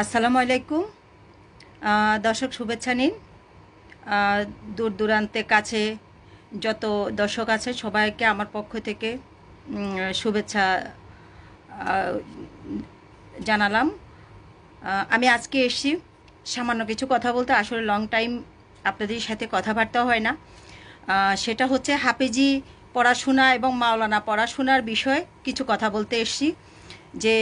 আসসালামু আলাইকুম দর্শক শুভেচ্ছা নিন দূর দূরান্তে কাছে যত দর্শক আছে সবাইকে আমার পক্ষ থেকে শুভেচ্ছা জানালাম আমি আজকে এসছি সামান্য কিছু কথা বলতে আসলে লং টাইম আপনাদের সাথে কথাবার্তা হয় না সেটা হচ্ছে হাফেজি পড়াশোনা এবং মাওলানা পড়াশোনার বিষয়ে কিছু কথা বলতে এসছি যে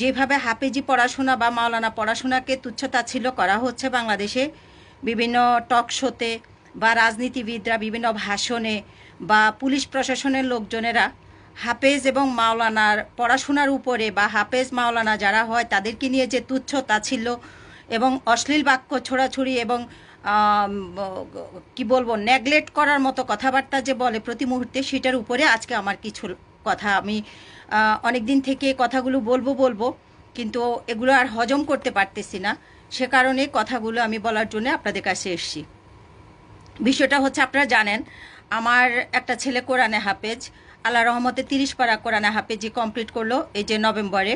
যেভাবে হাফেজি পড়াশোনা বা মাওলানা পড়াশোনাকে তুচ্ছতা ছিল করা হচ্ছে বাংলাদেশে বিভিন্ন টক শোতে বা রাজনীতিবিদরা বিভিন্ন ভাষণে বা পুলিশ প্রশাসনের লোকজনেরা হাফেজ এবং মাওলানার পড়াশোনার উপরে বা হাফেজ মাওলানা যারা হয় তাদেরকে নিয়ে যে তুচ্ছ ছিল এবং অশ্লীল বাক্য ছোড়াছুড়ি এবং কি বলবো নেগলেক্ট করার মতো কথাবার্তা যে বলে প্রতি মুহূর্তে সেটার উপরে আজকে আমার কিছু কথা আমি অনেক দিন থেকে কথাগুলো বলবো বলবো কিন্তু এগুলো আর হজম করতে পারতেছি না সে কারণে কথাগুলো আমি বলার জন্য আপনাদের কাছে এসছি বিষয়টা হচ্ছে আপনারা জানেন আমার একটা ছেলে কোরআনে হাফেজ আল্লাহ রহমতে তিরিশ পারা কোরআনে হাফেজি কমপ্লিট করলো এই যে নভেম্বরে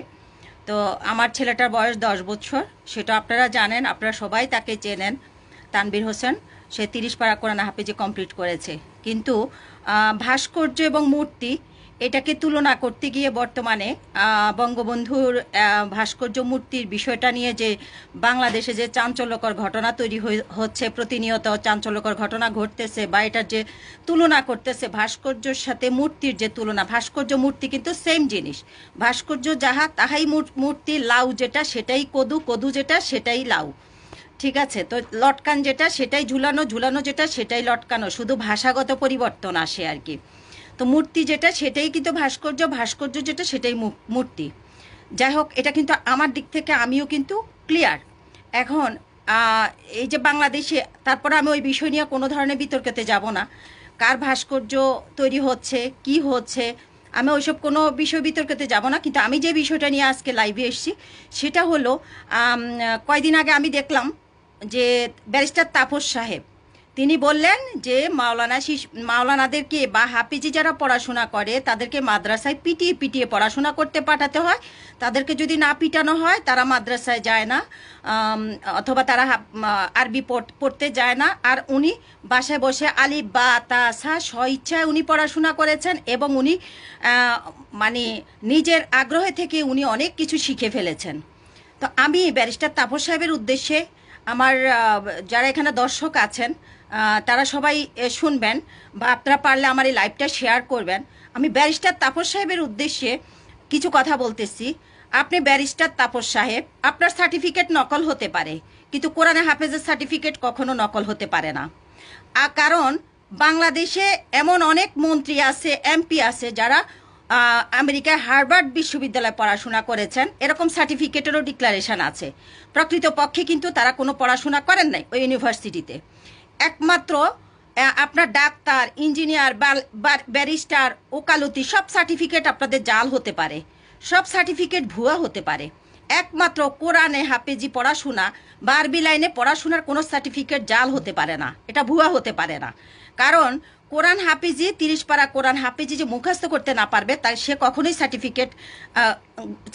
তো আমার ছেলেটার বয়স দশ বছর সেটা আপনারা জানেন আপনারা সবাই তাকে চেনেন তানবীর হোসেন সে তিরিশ পারা কোরআনে হাফেজে কমপ্লিট করেছে কিন্তু ভাস্কর্য এবং মূর্তি এটাকে তুলনা করতে গিয়ে বর্তমানে বঙ্গবন্ধুর ভাস্কর্য মূর্তির বিষয়টা নিয়ে যে বাংলাদেশে যে চাঞ্চল্যকর ঘটনা তৈরি হচ্ছে প্রতিনিয়ত চাঞ্চল্যকর ঘটনা ঘটতেছে বা এটার যে তুলনা করতেছে ভাস্কর্যর সাথে মূর্তির যে তুলনা ভাস্কর্য মূর্তি কিন্তু সেম জিনিস ভাস্কর্য যাহা তাহাই মূর্তি লাউ যেটা সেটাই কদু কদু যেটা সেটাই লাউ ঠিক আছে তো লটকান যেটা সেটাই ঝুলানো ঝুলানো যেটা সেটাই লটকানো শুধু ভাষাগত পরিবর্তন আসে আর কি তো মূর্তি যেটা সেটাই কিন্তু ভাস্কর্য ভাস্কর্য যেটা সেটাই মূর্তি যাই হোক এটা কিন্তু আমার দিক থেকে আমিও কিন্তু ক্লিয়ার এখন এই যে বাংলাদেশে তারপরে আমি ওই বিষয় নিয়ে কোনো ধরনের বিতর্কেতে যাব না কার ভাস্কর্য তৈরি হচ্ছে কি হচ্ছে আমি ওইসব কোনো বিষয় বিতর্কতে যাব না কিন্তু আমি যে বিষয়টা নিয়ে আজকে লাইভে এসেছি সেটা হলো কয়দিন আগে আমি দেখলাম যে ব্যারিস্টার তাপস সাহেব তিনি বললেন যে মাওলানা শিশু মাওলানাদেরকে বা হাফিজি যারা পড়াশোনা করে তাদেরকে মাদ্রাসায় পিটিয়ে পিটিয়ে পড়াশোনা করতে পাঠাতে হয় তাদেরকে যদি না পিটানো হয় তারা মাদ্রাসায় যায় না অথবা তারা আরবি পড়তে যায় না আর উনি বাসায় বসে আলি বা তাসা স্বইচ্ছায় উনি পড়াশোনা করেছেন এবং উনি মানে নিজের আগ্রহে থেকে উনি অনেক কিছু শিখে ফেলেছেন তো আমি ব্যারিস্টার তাপস সাহেবের উদ্দেশ্যে আমার যারা এখানে দর্শক আছেন তারা সবাই শুনবেন বা আপনারা পারলে আমার এই লাইভটা শেয়ার করবেন আমি ব্যারিস্টার তাপস সাহেবের উদ্দেশ্যে কিছু কথা বলতেছি আপনি ব্যারিস্টার তাপস সাহেব আপনার সার্টিফিকেট নকল হতে পারে কিন্তু কোরআনে হাফেজের সার্টিফিকেট কখনো নকল হতে পারে না আর কারণ বাংলাদেশে এমন অনেক মন্ত্রী আছে এমপি আছে যারা আমেরিকায় হার্ভার্ড বিশ্ববিদ্যালয়ে পড়াশোনা করেছেন এরকম সার্টিফিকেটেরও ডিক্লারেশন আছে প্রকৃতপক্ষে কিন্তু তারা কোনো পড়াশোনা করেন নাই ওই ইউনিভার্সিটিতে একমাত্র আপনার ডাক্তার ইঞ্জিনিয়ার ব্যারিস্টার ওকালতি সব সার্টিফিকেট আপনাদের জাল হতে পারে সব সার্টিফিকেট ভুয়া হতে পারে একমাত্র কোরআনে হাফেজি পড়াশোনা বারবি লাইনে পড়াশোনার কোনো সার্টিফিকেট জাল হতে পারে না এটা ভুয়া হতে পারে না কারণ কোরআন হাফেজি তিরিশ পারা কোরআন হাফেজি যে মুখস্থ করতে না পারবে তাই সে কখনোই সার্টিফিকেট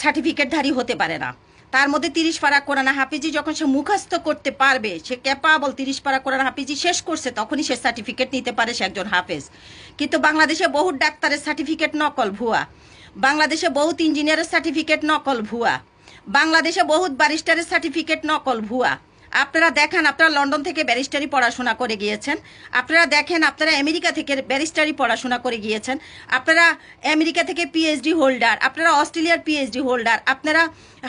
সার্টিফিকেটধারী হতে পারে না তার মধ্যে তিরিশ পারা কোরআন হাফিজি যখন সে মুখস্থ করতে পারবে সে ক্যাপাবল তিরিশ পারা কোরআন হাফিজি শেষ করছে তখনই সে সার্টিফিকেট নিতে পারে সে একজন হাফেজ কিন্তু বাংলাদেশে বহু ডাক্তারের সার্টিফিকেট নকল ভুয়া বাংলাদেশে বহুত ইঞ্জিনিয়ারের সার্টিফিকেট নকল ভুয়া বাংলাদেশে বহুত ব্যারিস্টারের সার্টিফিকেট নকল ভুয়া আপনারা দেখেন আপনারা লন্ডন থেকে ব্যারিস্টারি পড়াশোনা করে গিয়েছেন আপনারা দেখেন আপনারা আমেরিকা থেকে ব্যারিস্টারি পড়াশোনা করে গিয়েছেন আপনারা আমেরিকা থেকে পিএইচডি হোল্ডার আপনারা অস্ট্রেলিয়ার পিএইচডি হোল্ডার আপনারা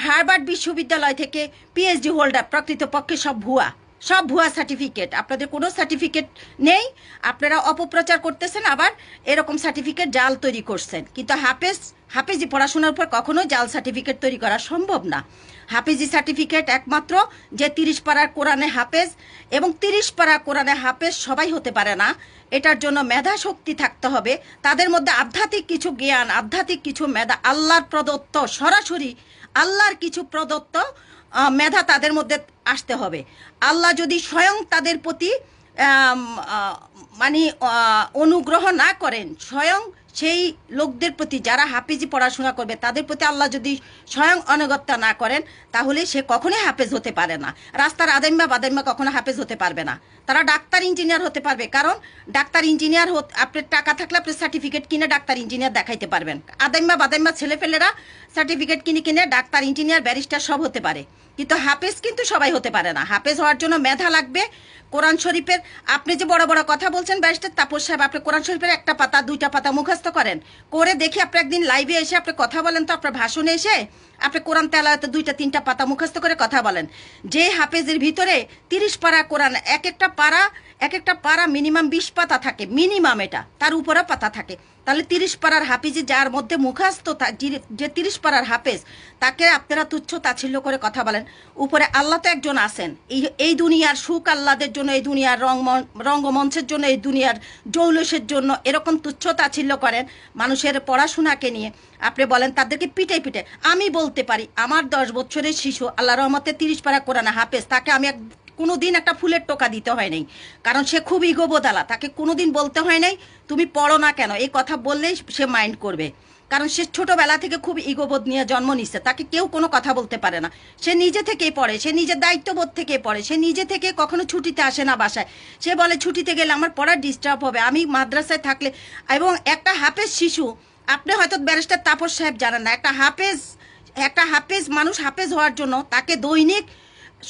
হার্ভার্ড বিশ্ববিদ্যালয় থেকে পিএইচডি হোল্ডার প্রকৃতপক্ষে সব ভুয়া সব ভুয়া সার্টিফিকেট আপনাদের কোনো সার্টিফিকেট নেই আপনারা অপপ্রচার করতেছেন আবার এরকম সার্টিফিকেট জাল তৈরি করছেন কিন্তু হাফেজ হাফেজি পড়াশোনার পর কখনো জাল সার্টিফিকেট তৈরি করা সম্ভব না হাফিজি সার্টিফিকেট একমাত্র যে তিরিশ পাড়ার কোরআনে হাফেজ এবং তিরিশ পাড়া কোরআনে হাফেজ সবাই হতে পারে না এটার জন্য মেধা শক্তি থাকতে হবে তাদের মধ্যে আধ্যাত্মিক কিছু জ্ঞান আধ্যাত্মিক কিছু মেধা আল্লাহর প্রদত্ত সরাসরি আল্লাহর কিছু প্রদত্ত মেধা তাদের মধ্যে আসতে হবে আল্লাহ যদি স্বয়ং তাদের প্রতি মানে অনুগ্রহ না করেন স্বয়ং সেই লোকদের প্রতি যারা হাফিজি পড়াশোনা করবে তাদের প্রতি আল্লাহ যদি স্বয়ং অনগত্যা না করেন তাহলে সে কখনোই হাফেজ হতে পারে না রাস্তার আদেম্বা বাদেম্বা কখনো হাফেজ হতে পারবে না তারা ডাক্তার ইঞ্জিনিয়ার হতে পারবে কারণ ডাক্তার ইঞ্জিনিয়ার আপনার টাকা থাকলে আপনি সার্টিফিকেট কিনে ডাক্তার ইঞ্জিনিয়ার দেখাইতে পারবেন আদাইম্মা বাদাইম্মা ছেলেপেলেরা সার্টিফিকেট কিনে কিনে ডাক্তার ইঞ্জিনিয়ার ব্যারিস্টার সব হতে পারে কিন্তু হাফেজ কিন্তু সবাই হতে পারে না হাফেজ হওয়ার জন্য মেধা লাগবে কোরআন শরীফের আপনি যে বড় বড় কথা বলছেন ব্যারিস্টার তাপস সাহেব আপনি কোরআন শরীফের একটা পাতা দুইটা পাতা মুখস্থ করেন করে দেখি আপনি একদিন লাইভে এসে আপনি কথা বলেন তো আপনার ভাষণে এসে আপনি কোরআন তেলাতে দুইটা তিনটা পাতা মুখস্থ করে কথা বলেন যে হাফেজের ভিতরে তিরিশ পাড়া কোরআন এক একটা পাড়া এক একটা পাড়া মিনিমাম বিশ পাতা থাকে মিনিমাম এটা তার উপরে পাতা থাকে তাহলে তিরিশ পাড়ার হাফিজ যার মধ্যে মুখাস্ত যে তিরিশ পাড়ার হাফেজ তাকে আপনারা তুচ্ছ তাচ্ছিল্য করে কথা বলেন উপরে আল্লাহ তো একজন আছেন এই এই দুনিয়ার সুখ আল্লাদের জন্য এই দুনিয়ার রং রঙ্গমঞ্চের জন্য এই দুনিয়ার জৌলসের জন্য এরকম তুচ্ছ তাচ্ছিল্য করেন মানুষের পড়াশোনাকে নিয়ে আপনি বলেন তাদেরকে পিটে পিটে আমি বলতে পারি আমার দশ বছরের শিশু আল্লাহ রহমতে তিরিশ পাড়া কোরআন হাফেজ তাকে আমি এক কোনো দিন একটা ফুলের টোকা দিতে হয় নাই কারণ সে খুব ইগোবোদালা তাকে কোনো দিন বলতে হয় নাই তুমি পড়ো না কেন এই কথা বললেই সে মাইন্ড করবে কারণ সে ছোটোবেলা থেকে খুব ইগোবোধ নিয়ে জন্ম নিচ্ছে তাকে কেউ কোনো কথা বলতে পারে না সে নিজে থেকেই পড়ে সে নিজের দায়িত্ববোধ থেকে পড়ে সে নিজে থেকে কখনো ছুটিতে আসে না বাসায় সে বলে ছুটিতে গেলে আমার পড়ার ডিস্টার্ব হবে আমি মাদ্রাসায় থাকলে এবং একটা হাফেজ শিশু আপনি হয়তো ব্যারিস্টার তাপস সাহেব জানেন না একটা হাফেজ একটা হাফেজ মানুষ হাফেজ হওয়ার জন্য তাকে দৈনিক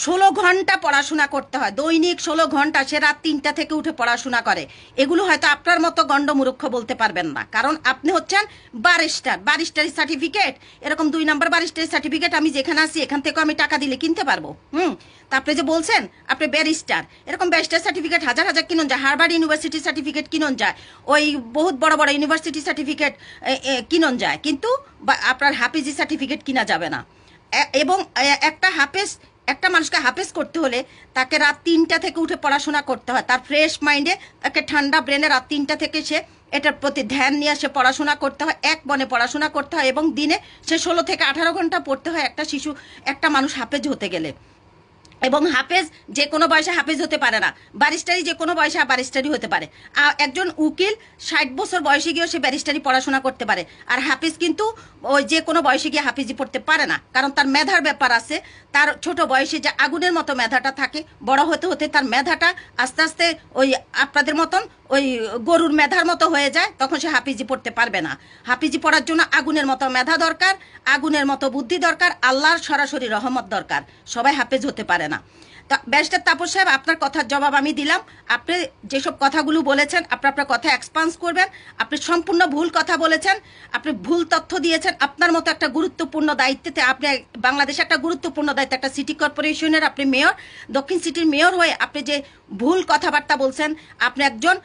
ষোলো ঘন্টা পড়াশোনা করতে হয় দৈনিক ষোলো ঘন্টা সে রাত তিনটা থেকে উঠে পড়াশোনা করে এগুলো হয়তো আপনার মতো গণ্ডমূর্খ বলতে পারবেন না কারণ আপনি হচ্ছেন বারিস্টার বারিস্টারি সার্টিফিকেট এরকম দুই নম্বর বারিস্টারি সার্টিফিকেট আমি যেখানে আসি এখান থেকেও আমি টাকা দিলে কিনতে পারবো হুম তা আপনি যে বলছেন আপনি ব্যারিস্টার এরকম ব্যারিস্টার সার্টিফিকেট হাজার হাজার কিনুন যায় হারবার ইউনিভার্সিটি সার্টিফিকেট কিনুন যায় ওই বহুত বড় বড় ইউনিভার্সিটি সার্টিফিকেট কিনুন যায় কিন্তু আপনার হাফিজি সার্টিফিকেট কিনা যাবে না এবং একটা হাফেজ একটা মানুষকে হাফেজ করতে হলে তাকে রাত তিনটা থেকে উঠে পড়াশোনা করতে হয় তার ফ্রেশ মাইন্ডে তাকে ঠান্ডা ব্রেনে রাত তিনটা থেকে সে এটার প্রতি ধ্যান নিয়ে সে পড়াশোনা করতে হয় এক বনে পড়াশোনা করতে হয় এবং দিনে সে ষোলো থেকে আঠারো ঘন্টা পড়তে হয় একটা শিশু একটা মানুষ হাফেজ হতে গেলে এবং হাফেজ যে কোনো বয়সে হাফেজ হতে পারে না ব্যারিস্টারি যে কোনো বয়সে ব্যারিস্টারি হতে পারে আর একজন উকিল ষাট বছর বয়সে গিয়েও সে ব্যারিস্টারি পড়াশোনা করতে পারে আর হাফিজ কিন্তু ওই যে কোনো বয়সে গিয়ে হাফিজি পড়তে পারে না কারণ তার মেধার ব্যাপার আছে তার ছোট বয়সে যে আগুনের মতো মেধাটা থাকে বড় হতে হতে তার মেধাটা আস্তে আস্তে ওই আপনাদের মতন ওই গরুর মেধার মতো হয়ে যায় তখন সে হাফিজি পড়তে পারবে না হাফিজি পড়ার জন্য আগুনের মতো মেধা দরকার আগুনের মতো বুদ্ধি দরকার আল্লাহর সরাসরি রহমত দরকার সবাই হাফেজ হতে পারে না ব্যারিস্টার তাপস সাহেব আপনার কথার জবাব আমি দিলাম আপনি যেসব কথাগুলো বলেছেন আপনি আপনার কথা এক্সপান্স করবেন আপনি সম্পূর্ণ ভুল কথা বলেছেন আপনি ভুল তথ্য দিয়েছেন আপনার মতো একটা গুরুত্বপূর্ণ দায়িত্বতে আপনি বাংলাদেশে একটা গুরুত্বপূর্ণ দায়িত্ব একটা সিটি কর্পোরেশনের আপনি মেয়র দক্ষিণ সিটির মেয়র হয়ে আপনি যে ভুল কথাবার্তা বলছেন আপনি একজন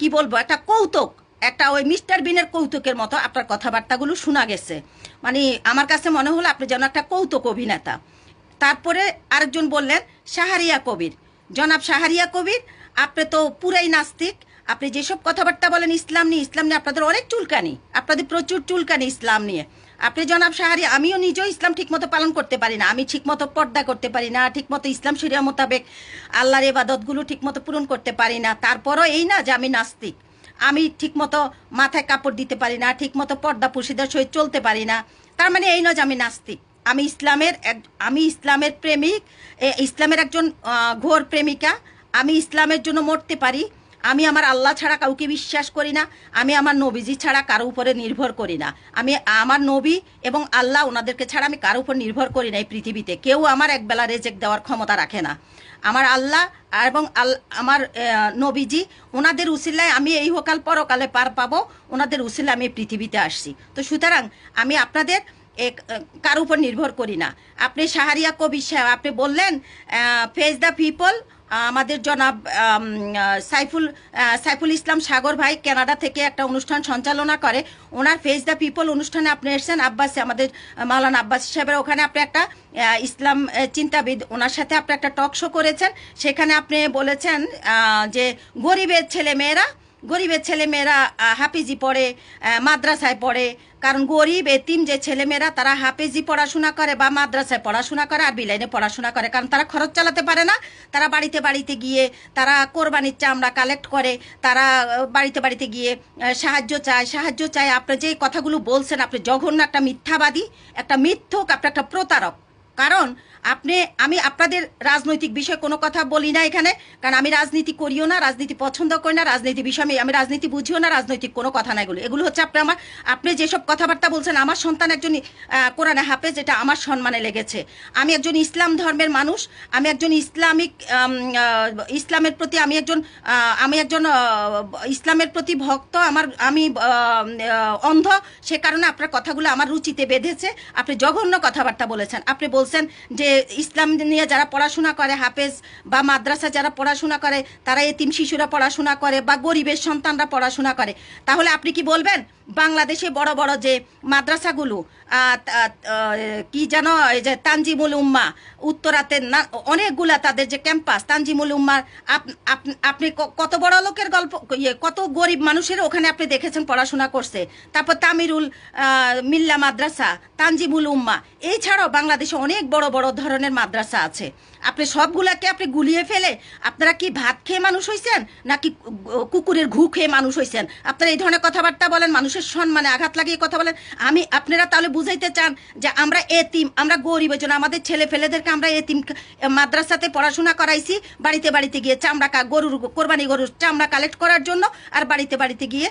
কি বলবো একটা কৌতুক একটা ওই মিস্টার বিনের কৌতুকের মতো আপনার কথাবার্তাগুলো শোনা গেছে মানে আমার কাছে মনে হলো আপনি যেন একটা কৌতুক অভিনেতা তারপরে আরেকজন বললেন সাহারিয়া কবির জনাব সাহারিয়া কবির আপনি তো পুরাই নাস্তিক আপনি যেসব কথাবার্তা বলেন ইসলাম নিয়ে ইসলাম নিয়ে আপনাদের অনেক চুলকানি আপনাদের প্রচুর চুলকানি ইসলাম নিয়ে আপনি জনাব সাহারি আমিও নিজেও ইসলাম ঠিকমতো পালন করতে পারি না আমি ঠিকমতো পর্দা করতে পারি না ঠিকমতো ইসলাম সিরিয়া মোতাবেক আল্লাহর এবাদতগুলো ঠিকমতো পূরণ করতে পারি না তারপরও এই না যে আমি নাস্তিক আমি ঠিকমতো মাথায় কাপড় দিতে পারি না ঠিকমতো পর্দা পুশিদার সহিত চলতে পারি না তার মানে এই নয় যে আমি নাস্তিক আমি ইসলামের এক আমি ইসলামের প্রেমিক ইসলামের একজন ঘোর প্রেমিকা আমি ইসলামের জন্য মরতে পারি আমি আমার আল্লাহ ছাড়া কাউকে বিশ্বাস করি না আমি আমার নবীজি ছাড়া কারো উপরে নির্ভর করি না আমি আমার নবী এবং আল্লাহ ওনাদেরকে ছাড়া আমি কারো উপর নির্ভর করি না এই পৃথিবীতে কেউ আমার একবেলা রেজেক দেওয়ার ক্ষমতা রাখে না আমার আল্লাহ এবং আল আমার নবীজি ওনাদের উসিল্লায় আমি এই হোকাল পরকালে পার পাবো ওনাদের উসিলায় আমি পৃথিবীতে আসছি তো সুতরাং আমি আপনাদের কার উপর নির্ভর করি না আপনি সাহারিয়া কবি সাহেব আপনি বললেন ফেস দ্য পিপল আমাদের জনাব সাইফুল সাইফুল ইসলাম সাগর ভাই কানাডা থেকে একটা অনুষ্ঠান সঞ্চালনা করে ওনার ফেস দ্য পিপল অনুষ্ঠানে আপনি এসেছেন আব্বাসে আমাদের মাওলানা আব্বাস সাহেবের ওখানে আপনি একটা ইসলাম চিন্তাবিদ ওনার সাথে আপনি একটা টক শো করেছেন সেখানে আপনি বলেছেন যে গরিবের ছেলে মেয়েরা গরিবের ছেলেমেয়েরা হাফিজি পড়ে মাদ্রাসায় পড়ে কারণ গরিব এতিম যে ছেলেমেয়েরা তারা হাফিজি পড়াশোনা করে বা মাদ্রাসায় পড়াশোনা করে আর বিলাইনে পড়াশোনা করে কারণ তারা খরচ চালাতে পারে না তারা বাড়িতে বাড়িতে গিয়ে তারা কোরবানির চামড়া কালেক্ট করে তারা বাড়িতে বাড়িতে গিয়ে সাহায্য চায় সাহায্য চায় আপনি যে কথাগুলো বলছেন আপনি জঘন্য একটা মিথ্যাবাদী একটা মিথ্যক আপনি একটা প্রতারক কারণ আপনি আমি আপনাদের রাজনৈতিক বিষয়ে কোনো কথা বলি না এখানে কারণ আমি রাজনীতি করিও না রাজনীতি পছন্দ করি না রাজনীতি বিষয় আমি আমি রাজনীতি বুঝিও না রাজনৈতিক কোনো কথা নাই এগুলো এগুলো হচ্ছে আপনি আমার আপনি যেসব কথাবার্তা বলছেন আমার সন্তান একজন কোরআনে হাফে যেটা আমার সম্মানে লেগেছে আমি একজন ইসলাম ধর্মের মানুষ আমি একজন ইসলামিক ইসলামের প্রতি আমি একজন আমি একজন ইসলামের প্রতি ভক্ত আমার আমি অন্ধ সে কারণে আপনার কথাগুলো আমার রুচিতে বেঁধেছে আপনি জঘন্য কথাবার্তা বলেছেন আপনি বলছেন যে ইসলাম নিয়ে যারা পড়াশোনা করে হাফেজ বা মাদ্রাসা যারা পড়াশোনা করে তারা এতিম শিশুরা পড়াশোনা করে বা গরিবের সন্তানরা পড়াশোনা করে তাহলে আপনি কি বলবেন বাংলাদেশে বড় বড় যে মাদ্রাসাগুলো কি যেন যে তানজিমুল উম্মা উত্তরাতে না অনেকগুলা তাদের যে ক্যাম্পাস তানজিমুল উম্মার আপনি কত বড় লোকের গল্প ইয়ে কত গরিব মানুষের ওখানে আপনি দেখেছেন পড়াশোনা করছে তারপর তামিরুল মিল্লা মাদ্রাসা তানজিমুল উম্মা এছাড়াও বাংলাদেশে অনেক বড় বড় ধরনের মাদ্রাসা আছে আপনি সবগুলাকে আপনি গুলিয়ে ফেলে আপনারা কি ভাত খেয়ে মানুষ হয়েছেন নাকি কুকুরের ঘু খেয়ে মানুষ হয়েছেন আপনারা এই ধরনের কথাবার্তা বলেন মানুষ মানুষের সম্মানে আঘাত লাগিয়ে কথা বলেন আমি আপনারা তাহলে বুঝাইতে চান যে আমরা এতিম আমরা গরিব জন্য আমাদের ছেলে ফেলেদেরকে আমরা এতিম মাদ্রাসাতে পড়াশোনা করাইছি বাড়িতে বাড়িতে গিয়ে চামড়া গরুর কোরবানি গরুর চামড়া কালেক্ট করার জন্য আর বাড়িতে বাড়িতে গিয়ে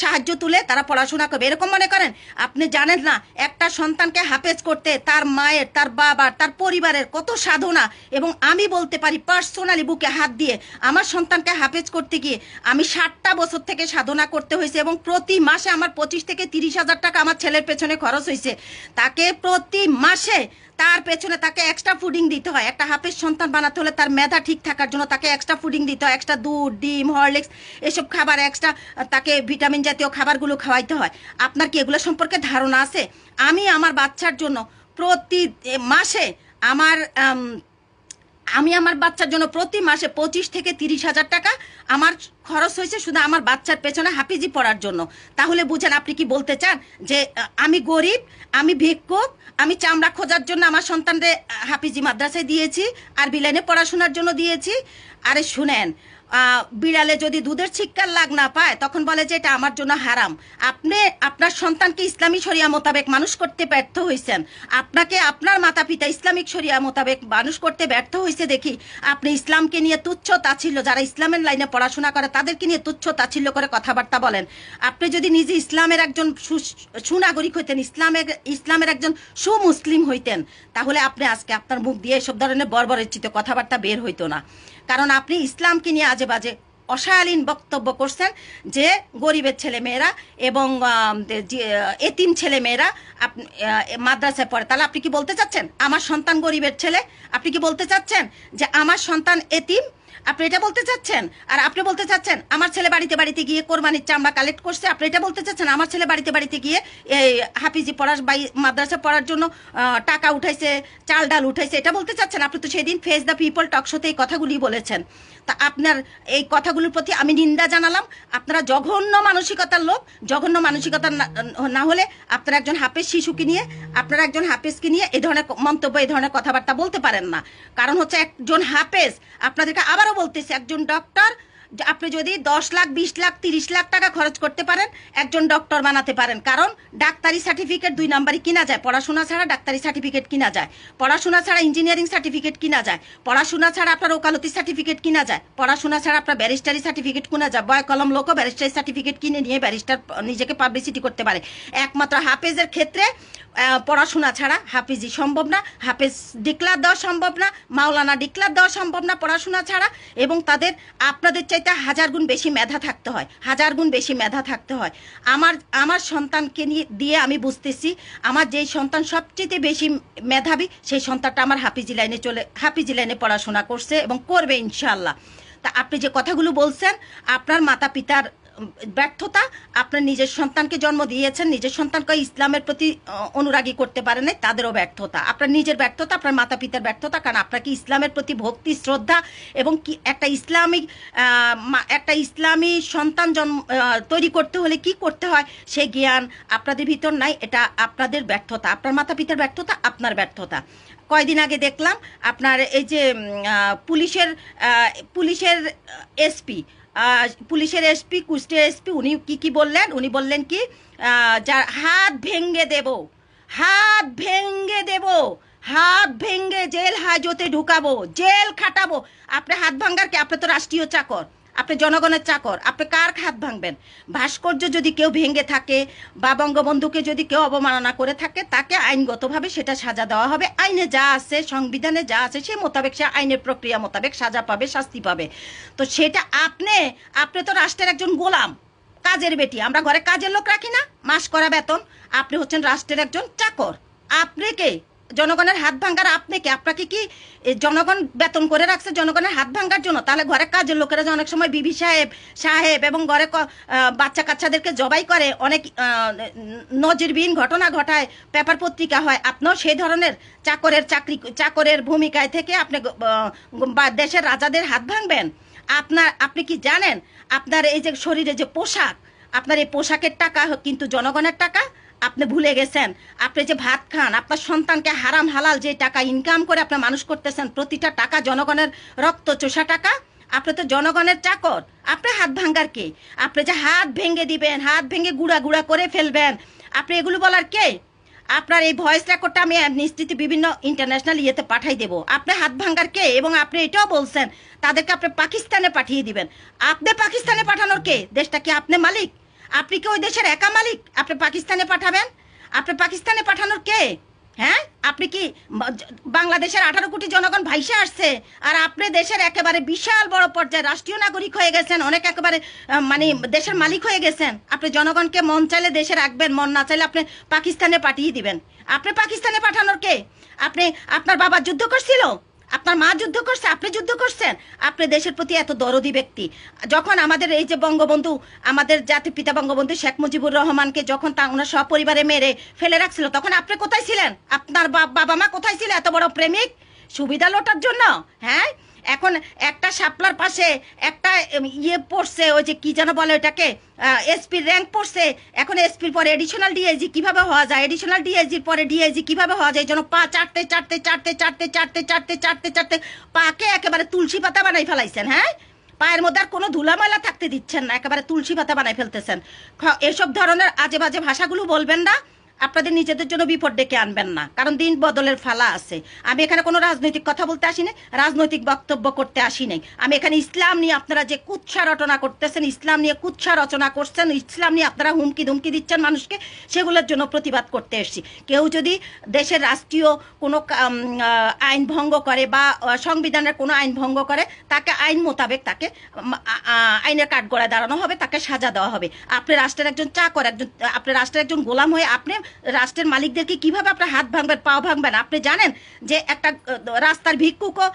সাহায্য তুলে তারা পড়াশোনা করবে এরকম মনে করেন আপনি জানেন না একটা সন্তানকে হাফেজ করতে তার মায়ের তার বাবার তার পরিবারের কত সাধনা এবং আমি বলতে পারি পার্সোনালি বুকে হাত দিয়ে আমার সন্তানকে হাফেজ করতে গিয়ে আমি ষাটটা বছর থেকে সাধনা করতে হয়েছে এবং প্রতি মাসে আমার পঁচিশ থেকে তিরিশ হাজার টাকা আমার ছেলের পেছনে খরচ হয়েছে তাকে প্রতি মাসে তার পেছনে তাকে এক্সট্রা ফুডিং দিতে হয় একটা হাফের সন্তান বানাতে হলে তার মেধা ঠিক থাকার জন্য তাকে এক্সট্রা ফুডিং দিতে হয় এক্সট্রা দুধ ডিম হরলিক্স এসব খাবার এক্সট্রা তাকে ভিটামিন জাতীয় খাবারগুলো খাওয়াইতে হয় আপনার কি এগুলো সম্পর্কে ধারণা আছে আমি আমার বাচ্চার জন্য প্রতি মাসে আমার আমি আমার বাচ্চার জন্য প্রতি মাসে পঁচিশ থেকে তিরিশ হাজার টাকা আমার খরচ হয়েছে শুধু আমার বাচ্চার পেছনে হাফিজি পড়ার জন্য তাহলে বুঝেন আপনি কি বলতে চান যে আমি গরিব আমি ভিক্ষুক আমি চামড়া খোঁজার জন্য আমার সন্তানদের হাফিজি মাদ্রাসায় দিয়েছি আর বিলাইনে পড়াশোনার জন্য দিয়েছি আরে শুনেন বিড়ালে যদি দুধের ছিক্কার লাগ না পায় তখন বলে যে এটা আমার জন্য হারাম আপনি আপনার সন্তানকে ইসলামী শরিয়া মোতাবেক মানুষ করতে ব্যর্থ হয়েছেন আপনাকে আপনার মাতা পিতা ইসলামিক শরিয়া মোতাবেক মানুষ করতে ব্যর্থ হয়েছে দেখি আপনি ইসলামকে নিয়ে তুচ্ছ তাচ্ছিল্য যারা ইসলামের লাইনে পড়াশোনা করে তাদেরকে নিয়ে তুচ্ছ তাচ্ছিল্য করে কথাবার্তা বলেন আপনি যদি নিজে ইসলামের একজন সুনাগরিক হইতেন ইসলামের ইসলামের একজন সুমুসলিম হইতেন তাহলে আপনি আজকে আপনার মুখ দিয়ে এসব ধরনের বর্বরচিত কথাবার্তা বের হইতো না কারণ আপনি ইসলামকে নিয়ে আজে বাজে অশালীন বক্তব্য করছেন যে গরিবের ছেলে মেয়েরা এবং এতিম ছেলে মেয়েরা মাদ্রাসায় পড়ে তাহলে আপনি কি বলতে চাচ্ছেন আমার সন্তান গরিবের ছেলে আপনি কি বলতে চাচ্ছেন যে আমার সন্তান এতিম আপনি এটা বলতে চাচ্ছেন আর আপনি বলতে চাচ্ছেন আমার ছেলে বাড়িতে বাড়িতে গিয়ে কোরবানির চামড়া কালেক্ট করছে আপনি এটা বলতে চাচ্ছেন আমার ছেলে বাড়িতে বাড়িতে গিয়ে এই হাফিজি পড়ার বাই মাদ্রাসা পড়ার জন্য টাকা উঠাইছে চাল ডাল উঠাইছে এটা বলতে চাচ্ছেন আপনি তো সেদিন ফেস দ্য পিপল টকশোতে এই কথাগুলি বলেছেন তা আপনার এই কথাগুলোর প্রতি আমি নিন্দা জানালাম আপনারা জঘন্য মানসিকতার লোক জঘন্য মানসিকতার না হলে আপনারা একজন হাফেজ শিশুকে নিয়ে আপনারা একজন হাফেজকে নিয়ে এ ধরনের মন্তব্য এই ধরনের কথাবার্তা বলতে পারেন না কারণ হচ্ছে একজন হাফেজ আপনাদেরকে আবারও বলতেছে একজন ডক্টর আপনি যদি দশ লাখ বিশ লাখ তিরিশ লাখ টাকা খরচ করতে পারেন একজন ডক্টর বানাতে পারেন কারণ ডাক্তারি সার্টিফিকেট দুই নাম্বারই কিনা যায় পড়াশোনা ছাড়া ডাক্তারি সার্টিফিকেট কিনা যায় পড়াশোনা ছাড়া ইঞ্জিনিয়ারিং সার্টিফিকেট কিনা যায় পড়াশোনা ছাড়া আপনার ওকালতি সার্টিফিকেট কিনা যায় পড়াশোনা ছাড়া আপনার ব্যারিস্টারি সার্টিফিকেট কিনা যায় বয় কলম লোকও ব্যারিস্টারি সার্টিফিকেট কিনে নিয়ে ব্যারিস্টার নিজেকে পাবলিসিটি করতে পারে একমাত্র হাফেজের ক্ষেত্রে পড়াশোনা ছাড়া হাফিজি সম্ভব না হাফিজ ডিক্লার দেওয়া সম্ভব না মাওলানা ডিক্লার দেওয়া সম্ভব না পড়াশোনা ছাড়া এবং তাদের আপনাদের চাইতে হাজার গুণ বেশি মেধা থাকতে হয় হাজার গুণ বেশি মেধা থাকতে হয় আমার আমার সন্তানকে নিয়ে দিয়ে আমি বুঝতেছি আমার যেই সন্তান সবচেয়ে বেশি মেধাবী সেই সন্তানটা আমার হাফিজি লাইনে চলে হাফিজি লাইনে পড়াশোনা করছে এবং করবে ইনশাল্লাহ তা আপনি যে কথাগুলো বলছেন আপনার মাতা পিতার ব্যর্থতা আপনার নিজের সন্তানকে জন্ম দিয়েছেন নিজের সন্তানকে ইসলামের প্রতি অনুরাগী করতে পারে নাই তাদেরও ব্যর্থতা আপনার নিজের ব্যর্থতা আপনার মাতা পিতার ব্যর্থতা কারণ আপনাকে ইসলামের প্রতি ভক্তি শ্রদ্ধা এবং কি একটা ইসলামিক একটা ইসলামী সন্তান জন্ম তৈরি করতে হলে কি করতে হয় সে জ্ঞান আপনাদের ভিতর নাই এটা আপনাদের ব্যর্থতা আপনার মাতা পিতার ব্যর্থতা আপনার ব্যর্থতা কয়দিন আগে দেখলাম আপনার এই যে পুলিশের পুলিশের এসপি পুলিশের এসপি কুষ্টিয়া এসপি উনি কি কি বললেন উনি বললেন কি যার হাত ভেঙ্গে দেব হাত ভেঙ্গে দেব হাত ভেঙ্গে জেল হাজতে ঢুকাবো জেল খাটাবো আপনার হাত ভাঙ্গার কি আপনি তো রাষ্ট্রীয় চাকর আপনি জনগণের চাকর আপনি কার হাত ভাঙবেন ভাস্কর্য যদি কেউ ভেঙে থাকে বা বঙ্গবন্ধুকে যদি কেউ অবমাননা করে থাকে তাকে আইনগতভাবে সেটা সাজা দেওয়া হবে আইনে যা আছে সংবিধানে যা আছে সে মোতাবেক সে আইনের প্রক্রিয়া মোতাবেক সাজা পাবে শাস্তি পাবে তো সেটা আপনি আপনি তো রাষ্ট্রের একজন গোলাম কাজের বেটি আমরা ঘরে কাজের লোক রাখি না মাস করা বেতন আপনি হচ্ছেন রাষ্ট্রের একজন চাকর আপনি কে জনগণের হাত ভাঙ্গার আপনি কি আপনাকে কি জনগণ বেতন করে রাখছে জনগণের হাত ভাঙ্গার জন্য তাহলে ঘরে কাজের লোকেরা যে অনেক সময় বিবি সাহেব সাহেব এবং ঘরে বাচ্চা কাচ্চাদেরকে জবাই করে অনেক নজিরবিহীন ঘটনা ঘটায় পেপার পত্রিকা হয় আপনিও সেই ধরনের চাকরের চাকরি চাকরের ভূমিকায় থেকে আপনি দেশের রাজাদের হাত ভাঙবেন আপনার আপনি কি জানেন আপনার এই যে শরীরে যে পোশাক আপনার এই পোশাকের টাকা কিন্তু জনগণের টাকা আপনি ভুলে গেছেন আপনি যে ভাত খান আপনার সন্তানকে হারাম হালাল যে টাকা ইনকাম করে আপনি মানুষ করতেছেন প্রতিটা টাকা জনগণের রক্ত চোষা টাকা আপনি তো জনগণের চাকর আপনি হাত ভাঙ্গার কে আপনি যে হাত ভেঙে দিবেন হাত ভেঙে গুড়া গুড়া করে ফেলবেন আপনি এগুলো বলার কে আপনার এই ভয়েস রেকর্ডটা আমি নিশ্চিত বিভিন্ন ইন্টারন্যাশনাল ইয়েতে পাঠাই দেব আপনি হাত ভাঙ্গার কে এবং আপনি এটাও বলছেন তাদেরকে আপনি পাকিস্তানে পাঠিয়ে দিবেন আপনি পাকিস্তানে পাঠানোর কে দেশটা কি আপনি মালিক আপনি কি ওই দেশের একা মালিক আপনি পাকিস্তানে পাঠাবেন আপনি পাকিস্তানে পাঠানোর কে হ্যাঁ আপনি কি বাংলাদেশের আঠারো কোটি জনগণ ভাইসে আসছে আর আপনি দেশের একেবারে বিশাল বড় পর্যায়ে রাষ্ট্রীয় নাগরিক হয়ে গেছেন অনেক একেবারে মানে দেশের মালিক হয়ে গেছেন আপনি জনগণকে মন চাইলে দেশে রাখবেন মন না চাইলে আপনি পাকিস্তানে পাঠিয়ে দিবেন আপনি পাকিস্তানে পাঠানোর কে আপনি আপনার বাবা যুদ্ধ করছিল আপনার মা যুদ্ধ করছে আপনি যুদ্ধ করছেন আপনি দেশের প্রতি এত দরদি ব্যক্তি যখন আমাদের এই যে বঙ্গবন্ধু আমাদের জাতির পিতা বঙ্গবন্ধু শেখ মুজিবুর রহমানকে যখন তা ওনার সপরিবারে মেরে ফেলে রাখছিল তখন আপনি কোথায় ছিলেন আপনার বাবা মা কোথায় ছিল এত বড় প্রেমিক সুবিধা লোটার জন্য হ্যাঁ এখন একটা শাপলার পাশে একটা ইয়ে পড়ছে ওই যে কী যেন বলে ওটাকে এসপির র্যাঙ্ক পড়ছে এখন এসপির পরে এডিশনাল ডিএজি কীভাবে হওয়া যায় এডিশনাল ডিএজির পরে ডিএজি কীভাবে হওয়া যায় যেন পা চারতে চারতে চারতে চারতে চারতে চারতে চারতে চারতে পাকে একেবারে তুলসী পাতা বানাই ফেলাইছেন হ্যাঁ পায়ের মধ্যে আর কোনো ধুলামালা থাকতে দিচ্ছেন না একেবারে তুলসী পাতা বানাই ফেলতেছেন এসব ধরনের আজে বাজে ভাষাগুলো বলবেন না আপনাদের নিজেদের জন্য বিপদ ডেকে আনবেন না কারণ দিন বদলের ফালা আছে আমি এখানে কোনো রাজনৈতিক কথা বলতে আসিনি রাজনৈতিক বক্তব্য করতে আসি নাই আমি এখানে ইসলাম নিয়ে আপনারা যে কুৎসা রচনা করতেছেন ইসলাম নিয়ে কুৎসা রচনা করছেন ইসলাম নিয়ে আপনারা হুমকি ধুমকি দিচ্ছেন মানুষকে সেগুলোর জন্য প্রতিবাদ করতে এসছি কেউ যদি দেশের রাষ্ট্রীয় কোনো আইন ভঙ্গ করে বা সংবিধানের কোনো আইন ভঙ্গ করে তাকে আইন মোতাবেক তাকে আইনের কাঠগড়ায় দাঁড়ানো হবে তাকে সাজা দেওয়া হবে আপনি রাষ্ট্রের একজন চাকর একজন আপনি রাষ্ট্রের একজন গোলাম হয়ে আপনি রাষ্ট্রের মালিকদেরকে কিভাবে আপনার হাত ভাঙবেন পাও ভাঙবেন আপনি জানেন যে একটা রাস্তার ভিক্ষুকও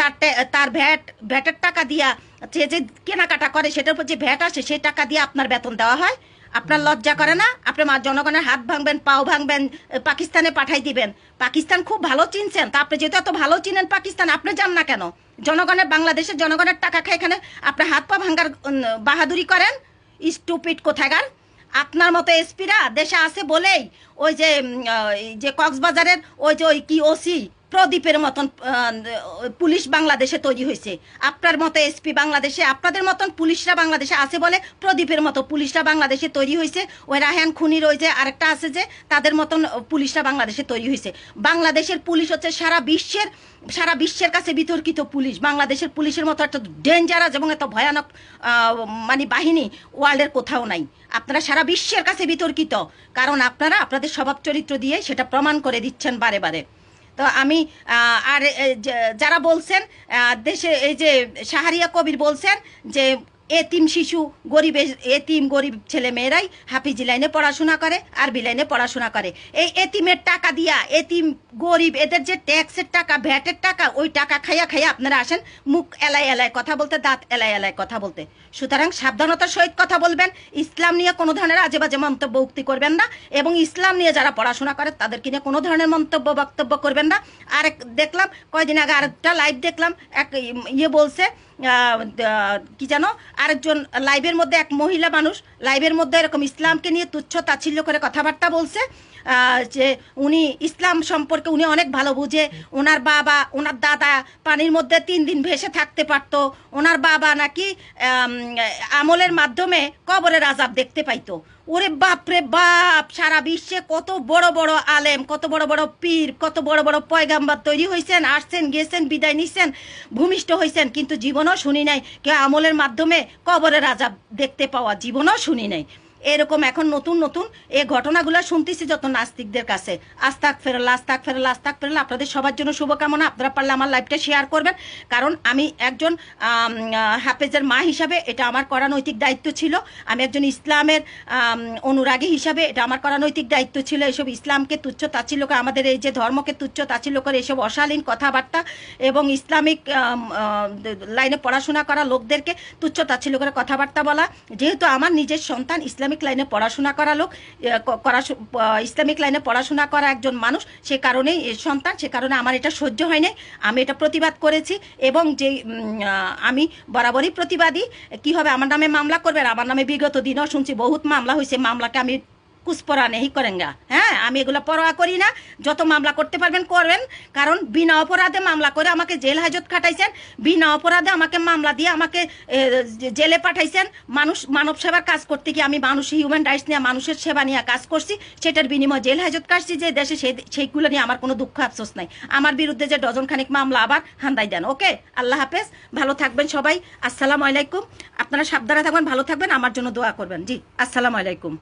তার তার ভ্যাট ভ্যাটের টাকা দিয়া যে যে কেনাকাটা করে সেটার উপর যে ভ্যাট আসে সেই টাকা দিয়ে আপনার বেতন দেওয়া হয় আপনার লজ্জা করে না আপনি মা জনগণের হাত ভাঙবেন পাও ভাঙবেন পাকিস্তানে পাঠাই দিবেন পাকিস্তান খুব ভালো চিনছেন তা আপনি যেহেতু এত ভালো চিনেন পাকিস্তান আপনি যান না কেন জনগণের বাংলাদেশের জনগণের টাকা খায় এখানে আপনার হাত পা ভাঙার বাহাদুরি করেন স্টুপিট কোথাকার আপনার মতো এসপিরা দেশে আছে বলেই ওই যে যে কক্সবাজারের ওই যে ওই কি ওসি প্রদীপের মতন পুলিশ বাংলাদেশে তৈরি হয়েছে আপনার মতো এসপি বাংলাদেশে আপনাদের মতন পুলিশরা বাংলাদেশে আছে বলে প্রদীপের মতো পুলিশরা বাংলাদেশে তৈরি হয়েছে ওই রাহান খুনি রয়েছে আরেকটা আছে যে তাদের মতন পুলিশরা বাংলাদেশে তৈরি হয়েছে বাংলাদেশের পুলিশ হচ্ছে সারা বিশ্বের সারা বিশ্বের কাছে বিতর্কিত পুলিশ বাংলাদেশের পুলিশের মতো একটা ডেঞ্জারাস এবং এত ভয়ানক মানে বাহিনী ওয়ার্ল্ডের কোথাও নাই আপনারা সারা বিশ্বের কাছে বিতর্কিত কারণ আপনারা আপনাদের স্বভাব চরিত্র দিয়ে সেটা প্রমাণ করে দিচ্ছেন বারে বারে তো আমি আর যারা বলছেন দেশে এই যে সাহারিয়া কবির বলছেন যে এতিম শিশু গরিব এতিম গরিব ছেলে মেয়েরাই হাফিজ লাইনে পড়াশোনা করে আর লাইনে পড়াশোনা করে এই এতিমের টাকা দিয়া এতিম গরিব এদের যে ট্যাক্সের টাকা ভ্যাটের টাকা ওই টাকা খাইয়া খাইয়া আপনারা আসেন মুখ এলাই এলাই কথা বলতে দাঁত এলাই এলাই কথা বলতে সুতরাং সাবধানতার সহিত কথা বলবেন ইসলাম নিয়ে কোনো ধরনের আজে বাজে মন্তব্য উক্তি করবেন না এবং ইসলাম নিয়ে যারা পড়াশোনা করে তাদেরকে নিয়ে কোনো ধরনের মন্তব্য বক্তব্য করবেন না আরেক দেখলাম কয়দিন আগে আরেকটা লাইভ দেখলাম এক ইয়ে বলছে কি জানো আরেকজন লাইভের মধ্যে এক মহিলা মানুষ লাইভের মধ্যে এরকম ইসলামকে নিয়ে তুচ্ছ তাচ্ছিল্য করে কথাবার্তা বলছে যে উনি ইসলাম সম্পর্কে উনি অনেক ভালো বুঝে ওনার বাবা ওনার দাদা পানির মধ্যে তিন দিন ভেসে থাকতে পারত ওনার বাবা নাকি আমলের মাধ্যমে কবরের আজাব দেখতে পাইতো ওরে বাপ রে বাপ সারা বিশ্বে কত বড় বড় আলেম কত বড় বড় পীর কত বড় বড় পয়গাম্বার তৈরি হয়েছেন আসছেন গেছেন বিদায় নিছেন ভূমিষ্ঠ হয়েছেন কিন্তু জীবনও শুনি নাই কেউ আমলের মাধ্যমে কবরের রাজা দেখতে পাওয়া জীবনও শুনি নাই এরকম এখন নতুন নতুন এ ঘটনাগুলো শুনতেছি যত নাস্তিকদের কাছে আস্তাক ফেরাল আস্তাক ফেরাল আস্তাক ফেরাল আপনাদের সবার জন্য শুভকামনা আপনারা পারলে আমার লাইফটা শেয়ার করবেন কারণ আমি একজন হাফেজের মা হিসাবে এটা আমার করা নৈতিক দায়িত্ব ছিল আমি একজন ইসলামের অনুরাগী হিসাবে এটা আমার করা নৈতিক দায়িত্ব ছিল এসব ইসলামকে তুচ্ছ তাচ্ছিল্যকে আমাদের এই যে ধর্মকে তুচ্ছ করে এসব অশালীন কথাবার্তা এবং ইসলামিক লাইনে পড়াশোনা করা লোকদেরকে তুচ্ছ তাচ্ছিল্য করে কথাবার্তা বলা যেহেতু আমার নিজের সন্তান ইসলাম ইসলামিক লাইনে পড়াশোনা করা লোক করা ইসলামিক লাইনে পড়াশোনা করা একজন মানুষ সে কারণেই সন্তান সে কারণে আমার এটা সহ্য হয় নাই আমি এটা প্রতিবাদ করেছি এবং যে আমি বরাবরই প্রতিবাদী কি হবে আমার নামে মামলা করবেন আমার নামে বিগত দিনও শুনছি বহুত মামলা হয়েছে মামলাকে আমি কুসপরা নেহি করেঙ্গা হ্যাঁ আমি এগুলো পরোয়া করি না যত মামলা করতে পারবেন করবেন কারণ বিনা অপরাধে মামলা করে আমাকে জেল হাজত খাটাইছেন বিনা অপরাধে আমাকে মামলা দিয়ে আমাকে জেলে পাঠাইছেন মানুষ মানব সেবার কাজ করতে গিয়ে আমি মানুষ হিউম্যান রাইটস নিয়ে মানুষের সেবা নিয়ে কাজ করছি সেটার বিনিময়ে জেল হাজত কাটছি যে দেশে সেইগুলো নিয়ে আমার কোনো দুঃখ আফসোস নাই আমার বিরুদ্ধে যে ডজন খানিক মামলা আবার হান্দাই দেন ওকে আল্লাহ হাফেজ ভালো থাকবেন সবাই আসসালামু আলাইকুম আপনারা সাবধানে থাকবেন ভালো থাকবেন আমার জন্য দোয়া করবেন জি আসসালামু আলাইকুম